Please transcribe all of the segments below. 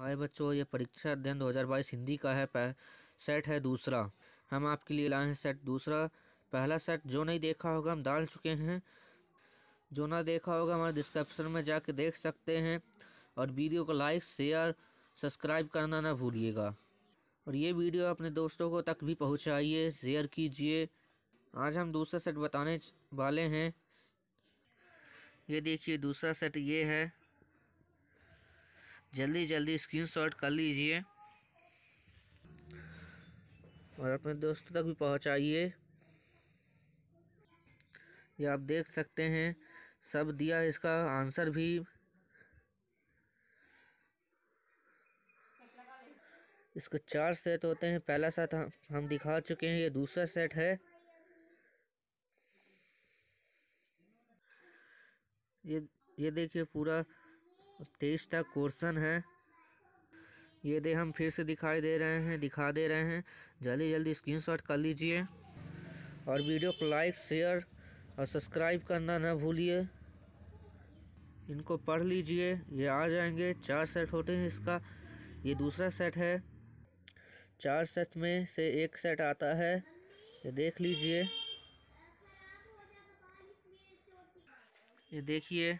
हाय बच्चों ये परीक्षा अध्ययन 2022 हिंदी का है सेट है दूसरा हम आपके लिए लाए हैं सेट दूसरा पहला सेट जो नहीं देखा होगा हम डाल चुके हैं जो ना देखा होगा हमारे डिस्क्रिप्शन में जाके देख सकते हैं और वीडियो को लाइक शेयर सब्सक्राइब करना ना भूलिएगा और ये वीडियो अपने दोस्तों को तक भी पहुँचाइए शेयर कीजिए आज हम दूसरा सेट बताने वाले हैं ये देखिए दूसरा सेट ये है जल्दी जल्दी स्क्रीनशॉट कर लीजिए और अपने दोस्तों तक भी पहुंचाइए ये आप देख सकते हैं सब दिया इसका आंसर भी इसके चार सेट होते हैं पहला सेट हम दिखा चुके हैं ये दूसरा सेट है ये ये देखिए पूरा तेईस तक क्वेश्चन है ये दे हम फिर से दिखाई दे रहे हैं दिखा दे रहे हैं जल्दी जल्दी स्क्रीनशॉट कर लीजिए और वीडियो को लाइक शेयर और सब्सक्राइब करना ना भूलिए इनको पढ़ लीजिए ये आ जाएंगे चार सेट होते हैं इसका ये दूसरा सेट है चार सेट में से एक सेट आता है ये देख लीजिए ये देखिए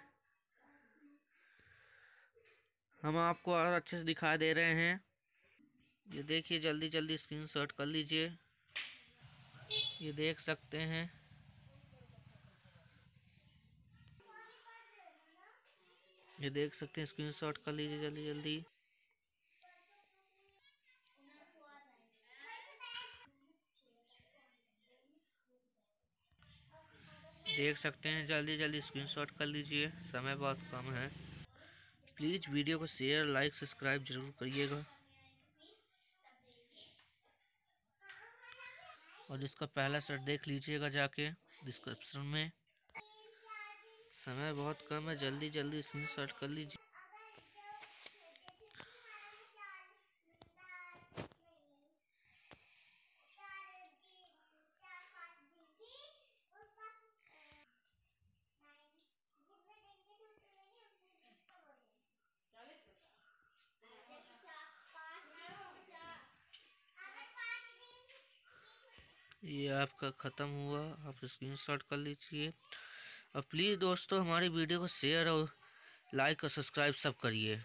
हम आपको और अच्छे से दिखा दे रहे हैं ये देखिए जल्दी जल्दी स्क्रीन शॉट कर लीजिए ये देख सकते हैं ये देख सकते हैं स्क्रीन शॉट कर लीजिए जल्दी जल्दी देख सकते हैं जल्दी जल्दी स्क्रीनशॉट कर लीजिए समय बहुत कम है प्लीज़ वीडियो को शेयर लाइक सब्सक्राइब ज़रूर करिएगा और इसका पहला सेट देख लीजिएगा जाके डिस्क्रिप्शन में समय बहुत कम है जल्दी जल्दी इसमें शर्ट कर लीजिए ये आपका ख़त्म हुआ आप शॉट कर लीजिए और प्लीज़ दोस्तों हमारे वीडियो को शेयर और लाइक और सब्सक्राइब सब करिए